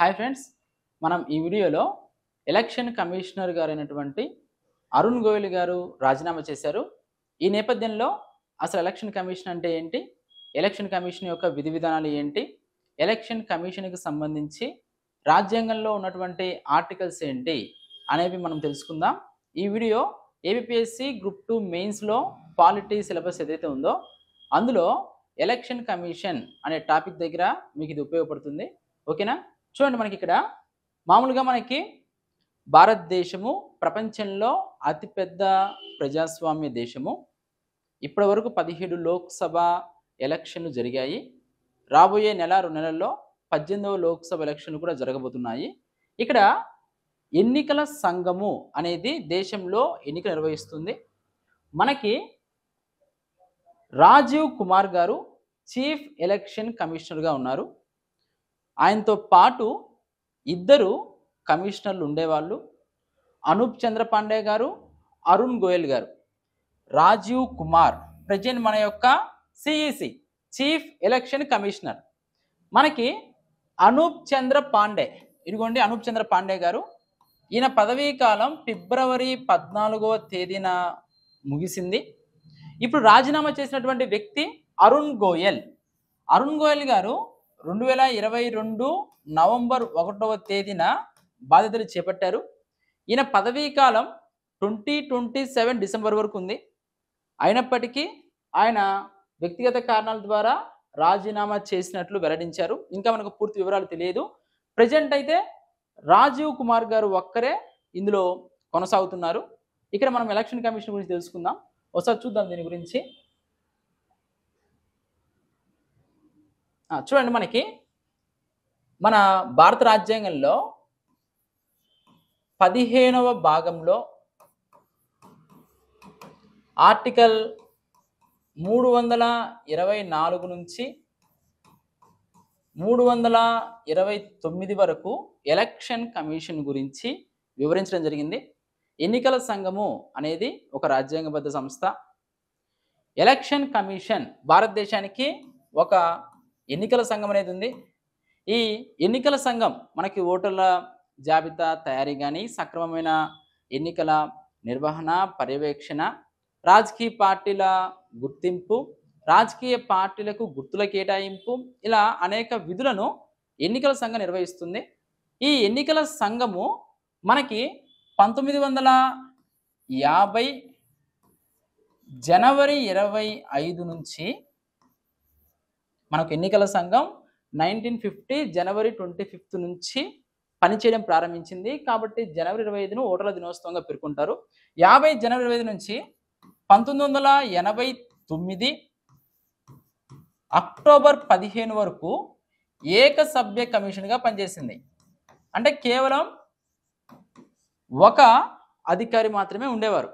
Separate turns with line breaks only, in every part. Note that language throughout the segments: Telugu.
హాయ్ ఫ్రెండ్స్ మనం ఈ వీడియోలో ఎలక్షన్ కమిషనర్ గారు అయినటువంటి అరుణ్ గోయల్ గారు రాజీనామా చేశారు ఈ నేపథ్యంలో అసలు ఎలక్షన్ కమిషన్ అంటే ఏంటి ఎలక్షన్ కమిషన్ యొక్క విధి విధానాలు ఏంటి ఎలక్షన్ కమిషన్కి సంబంధించి రాజ్యాంగంలో ఉన్నటువంటి ఆర్టికల్స్ ఏంటి అనేవి మనం తెలుసుకుందాం ఈ వీడియో ఏబిపిఎస్సి గ్రూప్ టూ మెయిన్స్లో పాలిటీ సిలబస్ ఏదైతే ఉందో అందులో ఎలక్షన్ కమిషన్ అనే టాపిక్ దగ్గర మీకు ఇది ఉపయోగపడుతుంది ఓకేనా చూడండి మనకి ఇక్కడ మామూలుగా మనకి భారతదేశము ప్రపంచంలో అతిపెద్ద ప్రజాస్వామ్య దేశము ఇప్పటి వరకు పదిహేడు లోక్సభ ఎలక్షన్లు జరిగాయి రాబోయే నెల రెండు నెలల్లో పద్దెనిమిదవ లోక్సభ ఎలక్షన్లు కూడా జరగబోతున్నాయి ఇక్కడ ఎన్నికల సంఘము అనేది దేశంలో ఎన్నిక నిర్వహిస్తుంది మనకి రాజీవ్ కుమార్ గారు చీఫ్ ఎలక్షన్ కమిషనర్గా ఉన్నారు ఆయనతో పాటు ఇద్దరు కమిషనర్లు ఉండేవాళ్ళు అనూప్ చంద్ర పాండే గారు అరుణ్ గోయల్ గారు రాజీవ్ కుమార్ ప్రజెంట్ మన యొక్క సిఈసి చీఫ్ ఎలక్షన్ కమిషనర్ మనకి అనూప్ చంద్ర పాండే ఇదిగోండి అనూప్ చంద్ర పాండే గారు ఈయన పదవీ కాలం ఫిబ్రవరి పద్నాలుగవ తేదీన ముగిసింది ఇప్పుడు రాజీనామా చేసినటువంటి వ్యక్తి అరుణ్ గోయల్ అరుణ్ గోయల్ గారు రెండు వేల ఇరవై రెండు నవంబర్ ఒకటవ తేదీన బాధ్యతలు చేపట్టారు ఈయన పదవీ కాలం ట్వంటీ ట్వంటీ సెవెన్ డిసెంబర్ వరకు ఉంది అయినప్పటికీ ఆయన వ్యక్తిగత కారణాల ద్వారా రాజీనామా చేసినట్లు వెల్లడించారు ఇంకా మనకు పూర్తి వివరాలు తెలియదు ప్రజెంట్ అయితే రాజీవ్ కుమార్ గారు ఒక్కరే ఇందులో కొనసాగుతున్నారు ఇక్కడ మనం ఎలక్షన్ కమిషన్ గురించి తెలుసుకుందాం ఒకసారి చూద్దాం దీని గురించి చూడండి మనకి మన భారత రాజ్యాంగంలో పదిహేనవ భాగంలో ఆర్టికల్ మూడు వందల ఇరవై నాలుగు నుంచి మూడు వందల ఇరవై తొమ్మిది వరకు ఎలక్షన్ కమిషన్ గురించి వివరించడం జరిగింది ఎన్నికల సంఘము అనేది ఒక రాజ్యాంగబద్ధ సంస్థ ఎలక్షన్ కమిషన్ భారతదేశానికి ఒక ఎన్నికల సంఘం అనేది ఉంది ఈ ఎన్నికల సంఘం మనకి ఓటర్ల జాబితా తయారీ కానీ సక్రమమైన ఎన్నికల నిర్వహణ పర్యవేక్షణ రాజకీయ పార్టీల గుర్తింపు రాజకీయ పార్టీలకు గుర్తుల కేటాయింపు ఇలా అనేక విధులను ఎన్నికల సంఘం నిర్వహిస్తుంది ఈ ఎన్నికల సంఘము మనకి పంతొమ్మిది వందల యాభై జనవరి ఇరవై ఐదు నుంచి మనకు ఎన్నికల సంఘం nineteen fifty January twenty fifth నుంచి పనిచేయడం ప్రారంభించింది కాబట్టి జనవరి ఇరవై ఐదును ఓటర్ల దినోత్సవంగా పేర్కొంటారు యాభై జనవరి ఇరవై ఐదు నుంచి పంతొమ్మిది వందల ఎనభై తొమ్మిది అక్టోబర్ పదిహేను వరకు ఏకసభ్య కమిషన్గా పనిచేసింది అంటే కేవలం ఒక అధికారి మాత్రమే ఉండేవారు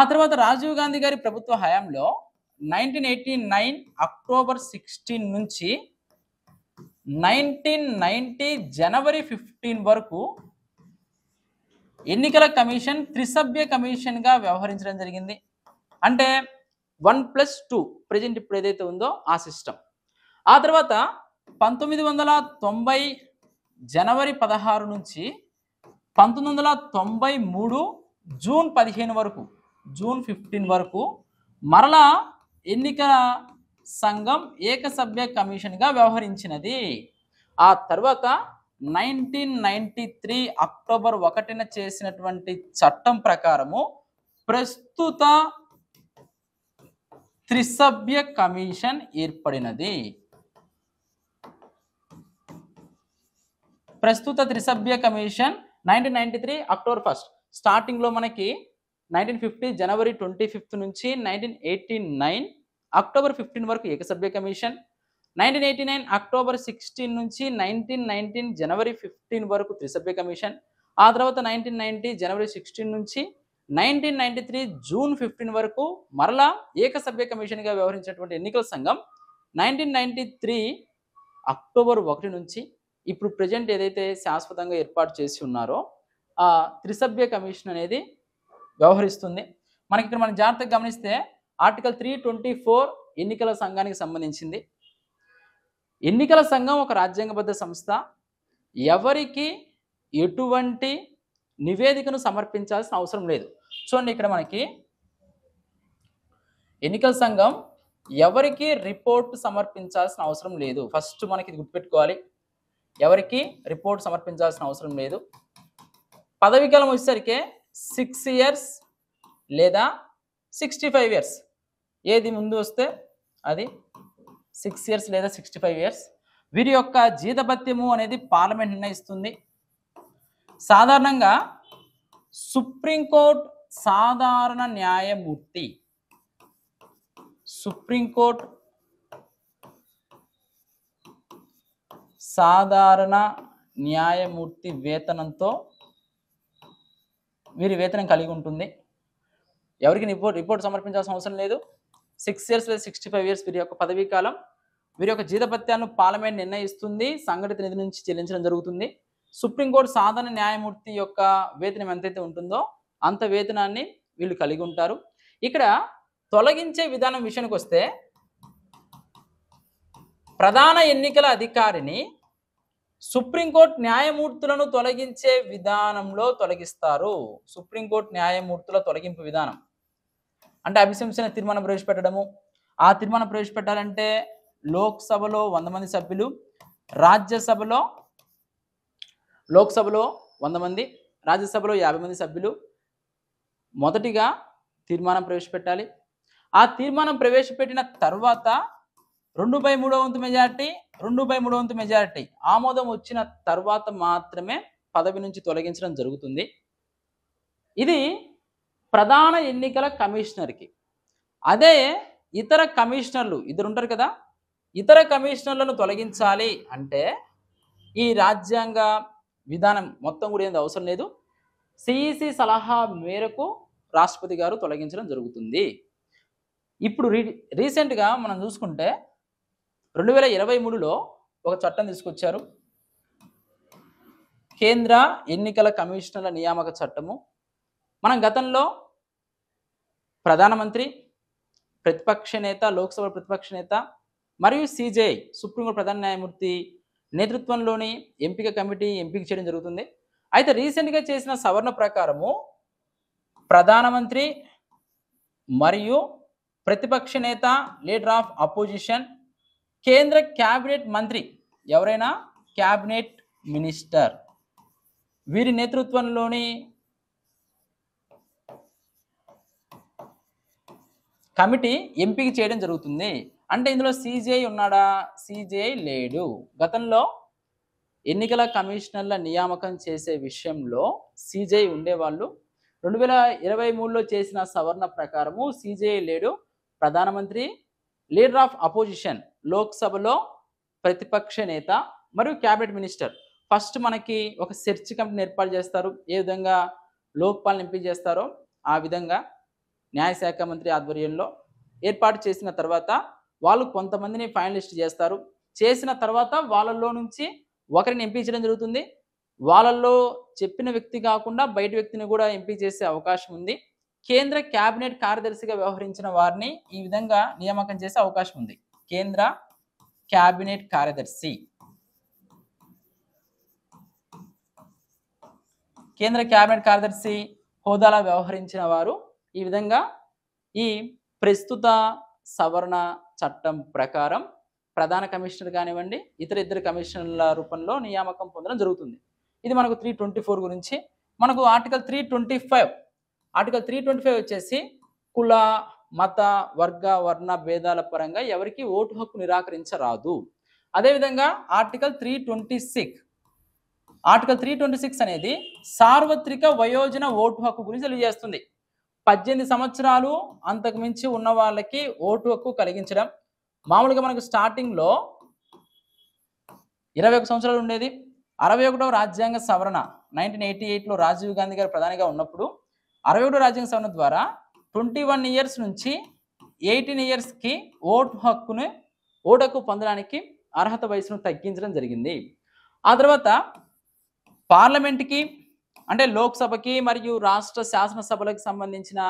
ఆ తర్వాత రాజీవ్ గాంధీ గారి ప్రభుత్వ హయాంలో nineteen eighty nine October sixteen నుంచి నైన్టీన్ నైంటీ జనవరి ఫిఫ్టీన్ వరకు ఎన్నికల కమిషన్ త్రిసభ్య కమిషన్గా వ్యవహరించడం జరిగింది అంటే వన్ ప్లస్ టూ ప్రజెంట్ ఇప్పుడు ఏదైతే ఉందో ఆ సిస్టమ్ ఆ తర్వాత పంతొమ్మిది వందల తొంభై జనవరి పదహారు నుంచి పంతొమ్మిది వందల తొంభై మూడు జూన్ పదిహేను వరకు జూన్ ఫిఫ్టీన్ వరకు మరలా ఎన్నికల సంఘం ఏకసభ్య కమిషన్గా వ్యవహరించినది ఆ తర్వాత నైన్టీన్ నైన్టీ త్రీ అక్టోబర్ ఒకటిన చేసినటువంటి చట్టం ప్రకారము ప్రస్తుత త్రిసభ్య కమిషన్ ఏర్పడినది ప్రస్తుత త్రిసభ్య commission nineteen ninety three October first స్టార్టింగ్లో మనకి nineteen fifty January twenty fifth నుంచి nineteen eighty nine October fifteen వరకు ఏకసభ్య commission nineteen eighty nine October sixteen నుంచి నైన్టీన్ నైన్టీన్ జనవరి ఫిఫ్టీన్ వరకు త్రిసభ్య కమిషన్ ఆ తర్వాత నైన్టీన్ నైన్టీ జనవరి సిక్స్టీన్ నుంచి nineteen ninety three June fifteen వరకు మరలా ఏకసభ్య కమిషన్గా వ్యవహరించినటువంటి ఎన్నికల సంఘం నైన్టీన్ నైన్టీ త్రీ అక్టోబర్ ఒకటి నుంచి ఇప్పుడు ప్రజెంట్ ఏదైతే శాశ్వతంగా ఏర్పాటు చేసి ఉన్నారో త్రిసభ్య కమిషన్ అనేది వ్యవహరిస్తుంది మనకి ఇక్కడ మనం జాగ్రత్తగా గమనిస్తే ఆర్టికల్ త్రీ ట్వంటీ ఫోర్ ఎన్నికల సంఘానికి సంబంధించింది ఎన్నికల సంఘం ఒక రాజ్యాంగబద్ధ సంస్థ ఎవరికి ఎటువంటి నివేదికను సమర్పించాల్సిన అవసరం లేదు చూడండి ఇక్కడ మనకి ఎన్నికల సంఘం ఎవరికి రిపోర్ట్ సమర్పించాల్సిన అవసరం లేదు ఫస్ట్ మనకి ఇది గుర్తుపెట్టుకోవాలి ఎవరికి రిపోర్ట్ సమర్పించాల్సిన అవసరం లేదు కాలం వచ్చేసరికి సిక్స్ ఇయర్స్ లేదా సిక్స్టీ ఫైవ్ ఇయర్స్ ఏది ముందు వస్తే అది సిక్స్ ఇయర్స్ లేదా సిక్స్టీ ఫైవ్ ఇయర్స్ వీరి యొక్క జీతభత్యము అనేది పార్లమెంట్ నిర్ణయిస్తుంది సాధారణంగా సుప్రీంకోర్టు సాధారణ న్యాయమూర్తి సుప్రీంకోర్టు సాధారణ న్యాయమూర్తి వేతనంతో వీరి వేతనం కలిగి ఉంటుంది ఎవరికి రిపోర్ట్ రిపోర్ట్ సమర్పించాల్సిన అవసరం లేదు సిక్స్ ఇయర్స్ లేదా సిక్స్టీ ఫైవ్ ఇయర్స్ వీరి యొక్క పదవీ కాలం వీరి యొక్క జీతపత్యాన్ని పార్లమెంట్ నిర్ణయిస్తుంది సంఘటిత నిధి నుంచి చెల్లించడం జరుగుతుంది సుప్రీంకోర్టు సాధారణ న్యాయమూర్తి యొక్క వేతనం ఎంతైతే ఉంటుందో అంత వేతనాన్ని వీళ్ళు కలిగి ఉంటారు ఇక్కడ తొలగించే విధానం విషయానికి వస్తే ప్రధాన ఎన్నికల అధికారిని సుప్రీంకోర్టు న్యాయమూర్తులను తొలగించే విధానంలో తొలగిస్తారు సుప్రీంకోర్టు న్యాయమూర్తుల తొలగింపు విధానం అంటే అభిశంసన తీర్మానం ప్రవేశపెట్టడము ఆ తీర్మానం ప్రవేశపెట్టాలంటే లోక్సభలో వంద మంది సభ్యులు రాజ్యసభలో లోక్సభలో వంద మంది రాజ్యసభలో యాభై మంది సభ్యులు మొదటిగా తీర్మానం ప్రవేశపెట్టాలి ఆ తీర్మానం ప్రవేశపెట్టిన తర్వాత రెండు బై మూడో వంతు మెజారిటీ రెండు బై మూడో వంతు మెజారిటీ ఆమోదం వచ్చిన తర్వాత మాత్రమే పదవి నుంచి తొలగించడం జరుగుతుంది ఇది ప్రధాన ఎన్నికల కమిషనర్కి అదే ఇతర కమిషనర్లు ఇద్దరు ఉంటారు కదా ఇతర కమిషనర్లను తొలగించాలి అంటే ఈ రాజ్యాంగ విధానం మొత్తం కూడా ఏంది అవసరం లేదు సిఈసి సలహా మేరకు రాష్ట్రపతి గారు తొలగించడం జరుగుతుంది ఇప్పుడు రీ రీసెంట్గా మనం చూసుకుంటే రెండు వేల ఇరవై మూడులో ఒక చట్టం తీసుకొచ్చారు కేంద్ర ఎన్నికల కమిషనర్ల నియామక చట్టము మనం గతంలో ప్రధానమంత్రి ప్రతిపక్ష నేత లోక్సభ ప్రతిపక్ష నేత మరియు సిజేఐ సుప్రీంకోర్టు ప్రధాన న్యాయమూర్తి నేతృత్వంలోని ఎంపిక కమిటీ ఎంపిక చేయడం జరుగుతుంది అయితే రీసెంట్గా చేసిన సవరణ ప్రకారము ప్రధానమంత్రి మరియు ప్రతిపక్ష నేత లీడర్ ఆఫ్ అపోజిషన్ కేంద్ర క్యాబినెట్ మంత్రి ఎవరైనా క్యాబినెట్ మినిస్టర్ వీరి నేతృత్వంలోని కమిటీ ఎంపిక చేయడం జరుగుతుంది అంటే ఇందులో సీజీఐ ఉన్నాడా సీజీఐ లేడు గతంలో ఎన్నికల కమిషనర్ల నియామకం చేసే విషయంలో సీజీఐ ఉండేవాళ్ళు రెండు వేల ఇరవై మూడులో చేసిన సవరణ ప్రకారము సీజీఐ లేడు ప్రధానమంత్రి లీడర్ ఆఫ్ అపోజిషన్ లోక్సభలో ప్రతిపక్ష నేత మరియు క్యాబినెట్ మినిస్టర్ ఫస్ట్ మనకి ఒక సెర్చ్ కమిటీని ఏర్పాటు చేస్తారు ఏ విధంగా లోక్పాలను ఎంపిక చేస్తారో ఆ విధంగా న్యాయశాఖ మంత్రి ఆధ్వర్యంలో ఏర్పాటు చేసిన తర్వాత వాళ్ళు కొంతమందిని ఫైనలిస్ట్ చేస్తారు చేసిన తర్వాత వాళ్ళల్లో నుంచి ఒకరిని ఎంపిక చేయడం జరుగుతుంది వాళ్ళల్లో చెప్పిన వ్యక్తి కాకుండా బయట వ్యక్తిని కూడా ఎంపిక చేసే అవకాశం ఉంది కేంద్ర క్యాబినెట్ కార్యదర్శిగా వ్యవహరించిన వారిని ఈ విధంగా నియామకం చేసే అవకాశం ఉంది కేంద్ర క్యాబినెట్ కార్యదర్శి కేంద్ర క్యాబినెట్ కార్యదర్శి హోదాలో వ్యవహరించిన వారు ఈ విధంగా ఈ ప్రస్తుత సవరణ చట్టం ప్రకారం ప్రధాన కమిషనర్ కానివ్వండి ఇతర ఇద్దరు కమిషనర్ల రూపంలో నియామకం పొందడం జరుగుతుంది ఇది మనకు త్రీ ట్వంటీ ఫోర్ గురించి మనకు article three twenty five article three twenty five వచ్చేసి కుల మత వర్గ వర్ణ భేదాల పరంగా ఎవరికి ఓటు హక్కు నిరాకరించరాదు అదేవిధంగా article three twenty six article three twenty six అనేది సార్వత్రిక వయోజన ఓటు హక్కు గురించి తెలియజేస్తుంది పద్దెనిమిది సంవత్సరాలు అంతకు మించి ఉన్న వాళ్ళకి ఓటు హక్కు కలిగించడం మామూలుగా మనకు స్టార్టింగ్లో ఇరవై ఒక సంవత్సరాలు ఉండేది అరవై ఒకటో రాజ్యాంగ సవరణ నైన్టీన్ ఎయిటీ ఎయిట్లో రాజీవ్ గాంధీ గారు ప్రధానిగా ఉన్నప్పుడు అరవై ఒకటో రాజ్యాంగ సవరణ ద్వారా ట్వంటీ వన్ ఇయర్స్ నుంచి ఎయిటీన్ ఇయర్స్కి ఓటు హక్కును ఓటు హక్కు పొందడానికి అర్హత వయసును తగ్గించడం జరిగింది ఆ తర్వాత పార్లమెంట్కి అంటే లోక్సభకి మరియు రాష్ట్ర శాసనసభలకు సంబంధించిన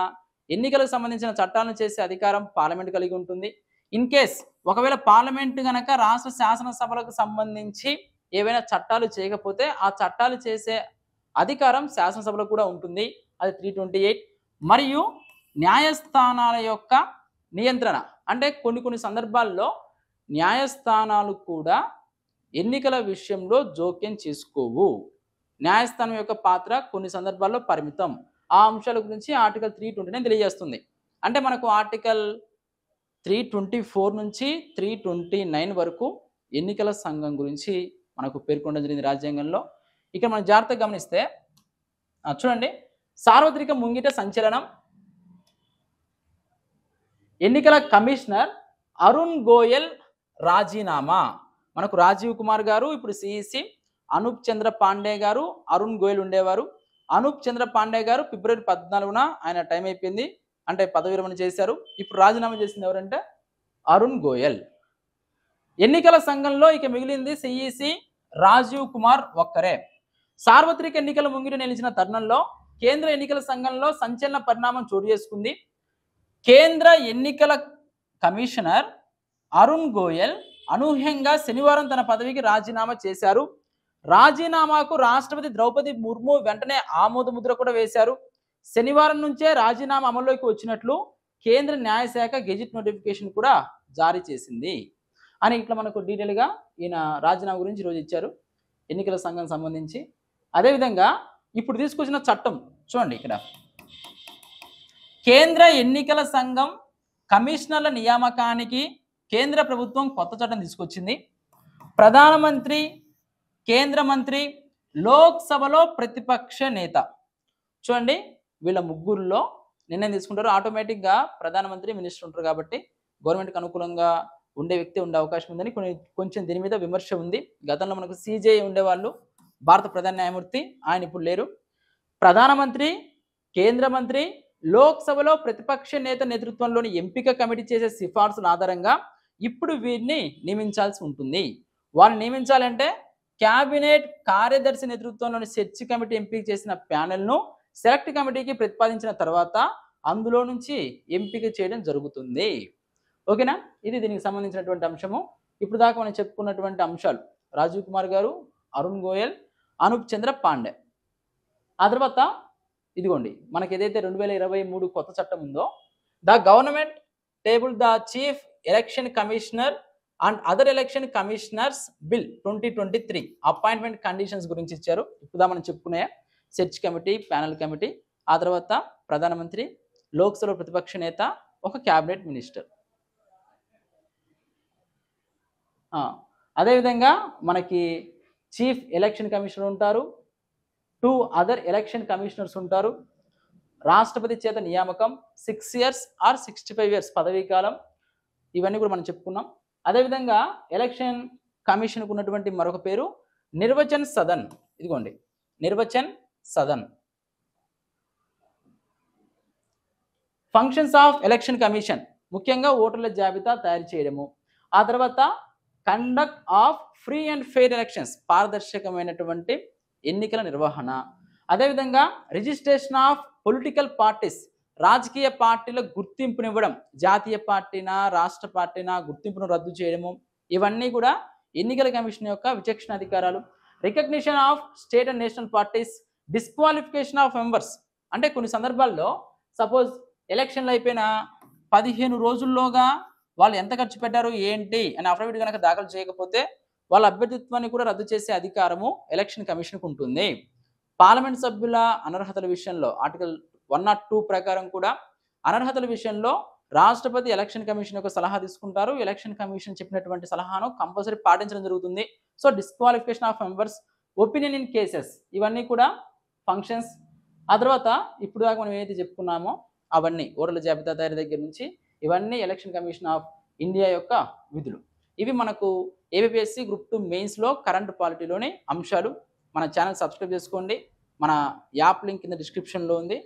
ఎన్నికలకు సంబంధించిన చట్టాలను చేసే అధికారం పార్లమెంట్ కలిగి ఉంటుంది ఇన్ కేస్ ఒకవేళ పార్లమెంట్ కనుక రాష్ట్ర శాసనసభలకు సంబంధించి ఏవైనా చట్టాలు చేయకపోతే ఆ చట్టాలు చేసే అధికారం శాసనసభలో కూడా ఉంటుంది అది త్రీ మరియు న్యాయస్థానాల యొక్క నియంత్రణ అంటే కొన్ని కొన్ని సందర్భాల్లో న్యాయస్థానాలు కూడా ఎన్నికల విషయంలో జోక్యం చేసుకోవు న్యాయస్థానం యొక్క పాత్ర కొన్ని సందర్భాల్లో పరిమితం ఆ అంశాల గురించి ఆర్టికల్ త్రీ ట్వంటీ నైన్ తెలియజేస్తుంది అంటే మనకు ఆర్టికల్ త్రీ ట్వంటీ ఫోర్ నుంచి త్రీ ట్వంటీ నైన్ వరకు ఎన్నికల సంఘం గురించి మనకు పేర్కొనడం జరిగింది రాజ్యాంగంలో ఇక్కడ మనం జాగ్రత్తగా గమనిస్తే చూడండి సార్వత్రిక ముంగిట సంచలనం ఎన్నికల కమిషనర్ అరుణ్ గోయల్ రాజీనామా మనకు రాజీవ్ కుమార్ గారు ఇప్పుడు సిఇసి అనూప్ చంద్ర పాండే గారు అరుణ్ గోయల్ ఉండేవారు అనూప్ చంద్ర పాండే గారు ఫిబ్రవరి పద్నాలుగున ఆయన టైం అయిపోయింది అంటే పదవి విరమణ చేశారు ఇప్పుడు రాజీనామా చేసింది ఎవరంటే అరుణ్ గోయల్ ఎన్నికల సంఘంలో ఇక మిగిలింది సిఇసి రాజీవ్ కుమార్ ఒక్కరే సార్వత్రిక ఎన్నికల ముంగిరి నిలిచిన తరుణంలో కేంద్ర ఎన్నికల సంఘంలో సంచలన పరిణామం చోటు చేసుకుంది కేంద్ర ఎన్నికల కమిషనర్ అరుణ్ గోయల్ అనూహ్యంగా శనివారం తన పదవికి రాజీనామా చేశారు రాజీనామాకు రాష్ట్రపతి ద్రౌపది ముర్ము వెంటనే ఆమోద ముద్ర కూడా వేశారు శనివారం నుంచే రాజీనామా అమల్లోకి వచ్చినట్లు కేంద్ర న్యాయశాఖ గెజిట్ నోటిఫికేషన్ కూడా జారీ చేసింది అని ఇట్లా మనకు డీటెయిల్గా ఈయన రాజీనామా గురించి ఈరోజు ఇచ్చారు ఎన్నికల సంఘం సంబంధించి అదేవిధంగా ఇప్పుడు తీసుకొచ్చిన చట్టం చూడండి ఇక్కడ కేంద్ర ఎన్నికల సంఘం కమిషనర్ల నియామకానికి కేంద్ర ప్రభుత్వం కొత్త చట్టం తీసుకొచ్చింది ప్రధానమంత్రి కేంద్ర మంత్రి లోక్సభలో ప్రతిపక్ష నేత చూడండి వీళ్ళ ముగ్గురులో నిర్ణయం తీసుకుంటారు ఆటోమేటిక్గా ప్రధానమంత్రి మినిస్టర్ ఉంటారు కాబట్టి గవర్నమెంట్కి అనుకూలంగా ఉండే వ్యక్తి ఉండే అవకాశం ఉందని కొన్ని కొంచెం దీని మీద విమర్శ ఉంది గతంలో మనకు సీజే ఉండేవాళ్ళు భారత ప్రధాన న్యాయమూర్తి ఆయన ఇప్పుడు లేరు ప్రధానమంత్రి కేంద్ర మంత్రి లోక్సభలో ప్రతిపక్ష నేత నేతృత్వంలోని ఎంపిక కమిటీ చేసే సిఫార్సుల ఆధారంగా ఇప్పుడు వీరిని నియమించాల్సి ఉంటుంది వారిని నియమించాలంటే క్యాబినెట్ కార్యదర్శి నేతృత్వంలోని సెర్చ్ కమిటీ ఎంపిక చేసిన ప్యానెల్ను సెలెక్ట్ కమిటీకి ప్రతిపాదించిన తర్వాత అందులో నుంచి ఎంపిక చేయడం జరుగుతుంది ఓకేనా ఇది దీనికి సంబంధించినటువంటి అంశము ఇప్పుడు దాకా మనం చెప్పుకున్నటువంటి అంశాలు రాజీవ్ కుమార్ గారు అరుణ్ గోయల్ అనూప్ చంద్ర పాండే ఆ తర్వాత ఇదిగోండి మనకి ఏదైతే రెండు వేల ఇరవై మూడు కొత్త చట్టం ఉందో the government table the chief election commissioner and other election commissioners bill twenty twenty three appointment conditions గురించి ఇచ్చారు ఇప్పుడు మనం చెప్పుకునే సెర్చ్ కమిటీ ప్యానల్ కమిటీ ఆ తర్వాత ప్రధానమంత్రి లోక్సభ ప్రతిపక్ష నేత ఒక క్యాబినెట్ మినిస్టర్ అదేవిధంగా మనకి చీఫ్ ఎలక్షన్ కమిషనర్ ఉంటారు టూ అదర్ ఎలక్షన్ కమిషనర్స్ ఉంటారు రాష్ట్రపతి చేత నియామకం six years or sixty five years పదవీ కాలం ఇవన్నీ కూడా మనం చెప్పుకున్నాం అదేవిధంగా ఎలక్షన్ కమిషన్కు ఉన్నటువంటి మరొక పేరు నిర్వచన్ సదన్ ఇదిగోండి Nirvachan Sadan functions of election commission ముఖ్యంగా ఓటర్ల జాబితా తయారు చేయడము ఆ తర్వాత conduct of free and fair elections పారదర్శకమైనటువంటి ఎన్నికల నిర్వహణ అదేవిధంగా రిజిస్ట్రేషన్ ఆఫ్ పొలిటికల్ పార్టీస్ రాజకీయ పార్టీల గుర్తింపునివ్వడం జాతీయ పార్టీనా రాష్ట్ర పార్టీనా గుర్తింపును రద్దు చేయడము ఇవన్నీ కూడా ఎన్నికల కమిషన్ యొక్క విచక్షణ అధికారాలు recognition of state and national parties disqualification of members అంటే కొన్ని సందర్భాల్లో సపోజ్ ఎలక్షన్లు అయిపోయిన పదిహేను రోజుల్లోగా వాళ్ళు ఎంత ఖర్చు పెట్టారు ఏంటి అని అఫిడవిట్ కనుక దాఖలు చేయకపోతే వాళ్ళ అభ్యర్థిత్వాన్ని కూడా రద్దు చేసే అధికారము ఎలక్షన్ కమిషన్కు ఉంటుంది పార్లమెంట్ సభ్యుల అనర్హతల విషయంలో ఆర్టికల్ వన్ నాట్ టూ ప్రకారం కూడా అనర్హతల విషయంలో రాష్ట్రపతి ఎలక్షన్ కమిషన్ యొక్క సలహా తీసుకుంటారు ఎలక్షన్ కమిషన్ చెప్పినటువంటి సలహాను కంపల్సరీ పాటించడం జరుగుతుంది so disqualification of members opinion in cases ఇవన్నీ కూడా ఫంక్షన్స్ ఆ తర్వాత ఇప్పుడు దాకా మనం ఏదైతే చెప్పుకున్నామో అవన్నీ ఓటర్ల జాబితా తయారీ దగ్గర నుంచి ఇవన్నీ ఎలక్షన్ కమిషన్ ఆఫ్ ఇండియా యొక్క విధులు ఇవి మనకు ఏబిపిఎస్సి గ్రూప్ టూ మెయిన్స్లో కరెంట్ పాలిటీలోని అంశాలు మన ఛానల్ సబ్స్క్రైబ్ చేసుకోండి మన యాప్ లింక్ కింద డిస్క్రిప్షన్లో ఉంది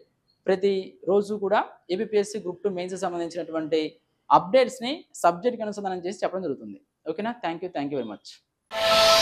ప్రతి రోజు కూడా ఏబిపిఎస్సి గ్రూప్ టూ మెయిన్స్కి సంబంధించినటువంటి అప్డేట్స్ని సబ్జెక్ట్కి అనుసంధానం చేసి చెప్పడం జరుగుతుంది ఓకేనా thank you thank you very much